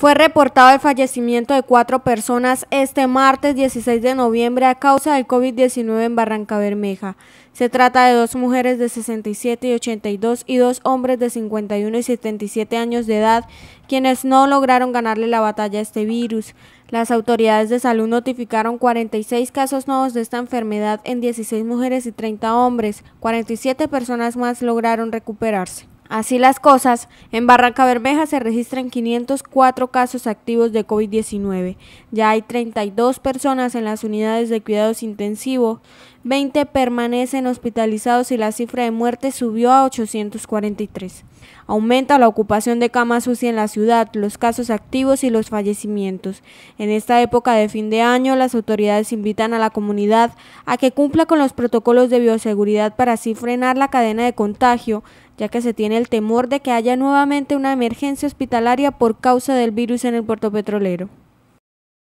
Fue reportado el fallecimiento de cuatro personas este martes 16 de noviembre a causa del COVID-19 en Barranca Bermeja. Se trata de dos mujeres de 67 y 82 y dos hombres de 51 y 77 años de edad, quienes no lograron ganarle la batalla a este virus. Las autoridades de salud notificaron 46 casos nuevos de esta enfermedad en 16 mujeres y 30 hombres. 47 personas más lograron recuperarse. Así las cosas, en Barranca Bermeja se registran 504 casos activos de COVID-19. Ya hay 32 personas en las unidades de cuidados intensivos, 20 permanecen hospitalizados y la cifra de muertes subió a 843. Aumenta la ocupación de camas UCI en la ciudad, los casos activos y los fallecimientos. En esta época de fin de año, las autoridades invitan a la comunidad a que cumpla con los protocolos de bioseguridad para así frenar la cadena de contagio, ya que se tiene el temor de que haya nuevamente una emergencia hospitalaria por causa del virus en el puerto petrolero.